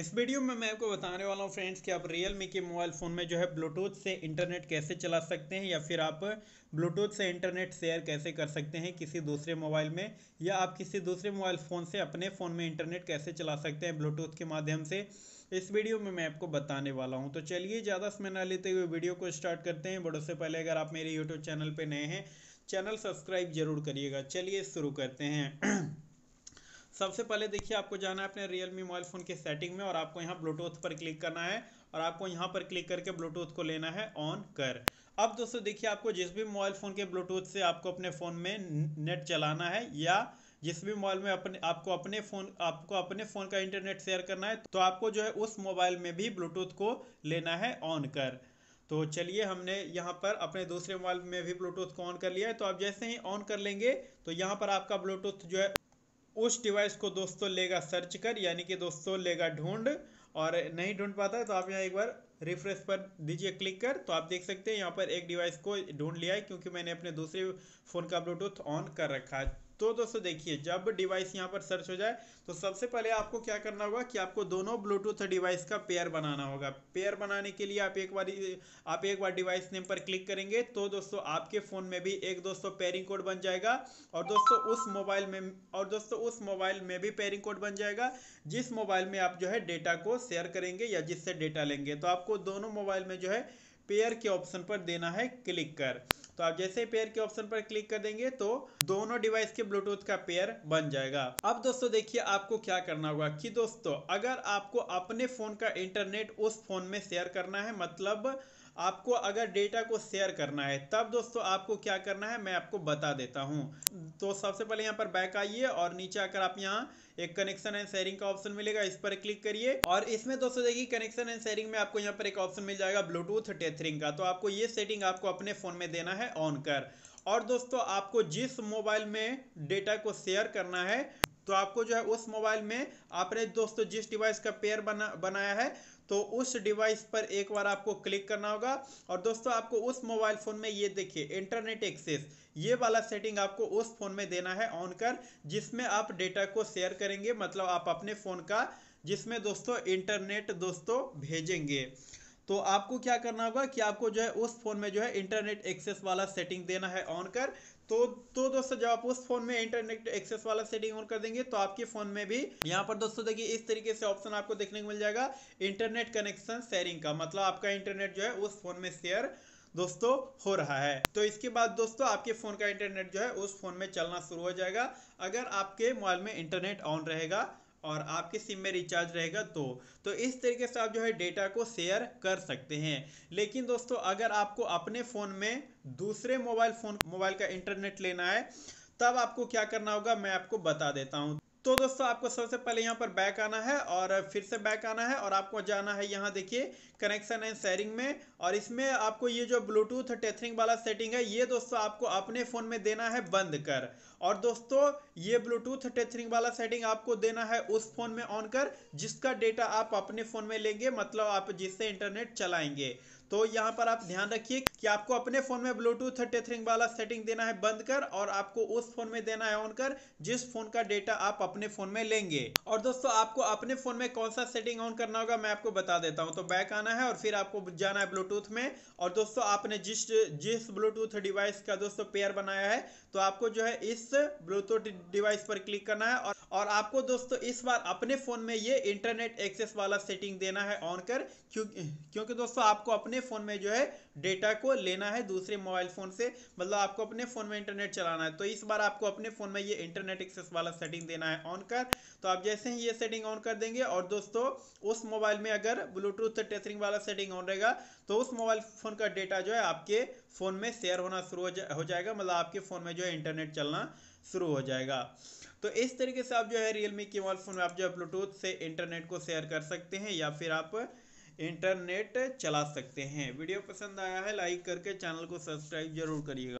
इस वीडियो में मैं आपको बताने वाला हूँ फ्रेंड्स कि आप रियल मी के मोबाइल फ़ोन में जो है ब्लूटूथ से इंटरनेट कैसे चला सकते हैं या फिर आप ब्लूटूथ से इंटरनेट शेयर कैसे कर सकते हैं किसी दूसरे मोबाइल में या आप किसी दूसरे मोबाइल फ़ोन से अपने फ़ोन में इंटरनेट कैसे चला सकते हैं ब्लूटूथ के माध्यम से इस वीडियो में मैं आपको बताने वाला हूँ तो चलिए ज़्यादा समय ना लेते हुए वीडियो को स्टार्ट करते हैं बड़ों से पहले अगर आप मेरे यूट्यूब चैनल पर नए हैं चैनल सब्सक्राइब जरूर करिएगा चलिए शुरू करते हैं सबसे पहले देखिए आपको जाना है अपने रियलमी मोबाइल फ़ोन के सेटिंग में और आपको यहाँ ब्लूटूथ पर क्लिक करना है और आपको यहाँ पर क्लिक करके ब्लूटूथ को लेना है ऑन कर अब दोस्तों देखिए आपको जिस भी मोबाइल फ़ोन के ब्लूटूथ से आपको अपने फ़ोन में नेट चलाना है या जिस भी मोबाइल में अपने आपको अपने फ़ोन आपको अपने फ़ोन का इंटरनेट शेयर करना है तो आपको जो है उस मोबाइल में भी ब्लूटूथ को लेना है ऑन कर तो चलिए हमने यहाँ पर अपने दूसरे मोबाइल में भी ब्लूटूथ को ऑन कर लिया है तो आप जैसे ही ऑन कर लेंगे तो यहाँ पर आपका ब्लूटूथ जो है उस डिवाइस को दोस्तों लेगा सर्च कर यानी कि दोस्तों लेगा ढूंढ और नहीं ढूंढ पाता है तो आप यहाँ एक बार रिफ्रेश पर दीजिए क्लिक कर तो आप देख सकते हैं यहाँ पर एक डिवाइस को ढूंढ लिया है क्योंकि मैंने अपने दूसरे फ़ोन का ब्लूटूथ ऑन कर रखा है तो दोस्तों देखिए जब डिवाइस यहाँ पर सर्च हो जाए तो सबसे पहले आपको क्या करना होगा कि आपको दोनों ब्लूटूथ डिवाइस का पेयर बनाना होगा पेयर बनाने के लिए आप एक बार आप एक बार डिवाइस नेम पर क्लिक करेंगे तो दोस्तों आपके फ़ोन में भी एक दोस्तों पेयरिंग कोड बन जाएगा और दोस्तों उस मोबाइल में और दोस्तों उस मोबाइल में भी पेयरिंग कोड बन जाएगा जिस मोबाइल में आप जो है डेटा को शेयर करेंगे या जिससे डेटा लेंगे तो आपको आपको दोनों मोबाइल में जो है पेयर के ऑप्शन पर देना है क्लिक कर तो आप जैसे पेयर के ऑप्शन पर क्लिक कर देंगे तो दोनों डिवाइस के ब्लूटूथ का पेयर बन जाएगा अब दोस्तों देखिए आपको क्या करना होगा कि दोस्तों अगर आपको अपने फोन का इंटरनेट उस फोन में शेयर करना है मतलब आपको अगर डेटा को शेयर करना है तब दोस्तों आपको क्या करना है मैं आपको बता देता हूँ तो सबसे पहले यहाँ पर बैक आइए और नीचे आकर आप यहाँ एक कनेक्शन एंड शेयरिंग का ऑप्शन मिलेगा इस पर क्लिक करिए और इसमें दोस्तों देखिए कनेक्शन एंड शेयरिंग में आपको यहाँ पर एक ऑप्शन मिल जाएगा ब्लूटूथ टेथरिंग का तो आपको ये सेटिंग आपको अपने फ़ोन में देना है ऑन कर और दोस्तों आपको जिस मोबाइल में डेटा को शेयर करना है तो आपको जो है उस मोबाइल में आपने दोस्तों जिस डिवाइस का पेयर बना बनाया है तो उस डिवाइस पर एक बार आपको क्लिक करना होगा और दोस्तों आपको उस मोबाइल फ़ोन में ये देखिए इंटरनेट एक्सेस ये वाला सेटिंग आपको उस फ़ोन में देना है ऑन कर जिसमें आप डेटा को शेयर करेंगे मतलब आप अपने फ़ोन का जिसमें दोस्तों इंटरनेट दोस्तों भेजेंगे तो आपको क्या करना होगा कि आपको जो है उस फ़ोन में जो है इंटरनेट एक्सेस वाला सेटिंग देना है ऑन कर तो तो दोस्तों जब आप उस फोन में इंटरनेट एक्सेस वाला सेटिंग ऑन कर देंगे तो आपके फोन में भी यहाँ पर दोस्तों देखिए इस तरीके से ऑप्शन आपको देखने को मिल जाएगा इंटरनेट कनेक्शन शेयरिंग का मतलब आपका इंटरनेट जो है उस फोन में शेयर दोस्तों हो रहा है तो इसके बाद दोस्तों आपके फ़ोन का इंटरनेट जो है उस फ़ोन में चलना शुरू हो जाएगा अगर आपके मोबाइल में इंटरनेट ऑन रहेगा और आपके सिम में रिचार्ज रहेगा दो तो, तो इस तरीके से आप जो है डेटा को शेयर कर सकते हैं लेकिन दोस्तों अगर आपको अपने फ़ोन में दूसरे मोबाइल फ़ोन मोबाइल का इंटरनेट लेना है तब आपको क्या करना होगा मैं आपको बता देता हूँ तो दोस्तों आपको सबसे पहले यहाँ पर बैक आना है और फिर से बैक आना है और आपको जाना है यहाँ देखिए कनेक्शन एंड शेयरिंग में और इसमें आपको ये जो ब्लूटूथ टेथरिंग वाला सेटिंग है ये दोस्तों आपको अपने फ़ोन में देना है बंद कर और दोस्तों ये ब्लूटूथ टेथरिंग वाला सेटिंग आपको देना है उस फ़ोन में ऑन कर जिसका डेटा आप अपने फ़ोन में लेंगे मतलब आप जिससे इंटरनेट चलाएंगे तो यहाँ पर आप ध्यान रखिए कि आपको अपने फ़ोन में ब्लूटूथ टेथरिंग वाला सेटिंग देना है बंद कर और आपको उस फ़ोन में देना है ऑन कर जिस फ़ोन का डेटा आप अपने फ़ोन में लेंगे और दोस्तों आपको अपने फ़ोन में कौन सा सेटिंग ऑन करना होगा मैं आपको बता देता हूँ तो बैक आना है और फिर आपको जाना है ब्लूटूथ में और दोस्तों आपने जिस जिस ब्लूटूथ डिवाइस का दोस्तों पेयर बनाया है तो आपको जो है इस ब्लूटूथ डिवाइस पर क्लिक करना है और, और आपको दोस्तों इस बार अपने फ़ोन में ये इंटरनेट एक्सेस वाला सेटिंग देना है ऑन कर क्यों क्योंकि दोस्तों आपको अपने फ़ोन में जो है डेटा को लेना है दूसरे मोबाइल फ़ोन से मतलब आपको अपने फ़ोन में इंटरनेट चलाना है तो इस बार आपको अपने फ़ोन में ये इंटरनेट एक्सेस वाला सेटिंग देना है ऑन कर तो आप जैसे ही ये सेटिंग ऑन कर देंगे और दोस्तों उस मोबाइल में अगर ब्लूटूथ टेस्टिंग वाला सेटिंग ऑन रहेगा तो उस मोबाइल फ़ोन का डेटा जो है आपके फ़ोन में शेयर होना शुरू हो, हो जाएगा मतलब आपके फ़ोन में जो जो है इंटरनेट चलना शुरू हो जाएगा तो इस तरीके से आप जो है रियलमी के मोबाइल फ़ोन में आप जो है ब्लूटूथ से इंटरनेट को शेयर कर सकते हैं या फिर आप इंटरनेट चला सकते हैं वीडियो पसंद आया है लाइक करके चैनल को सब्सक्राइब जरूर करिएगा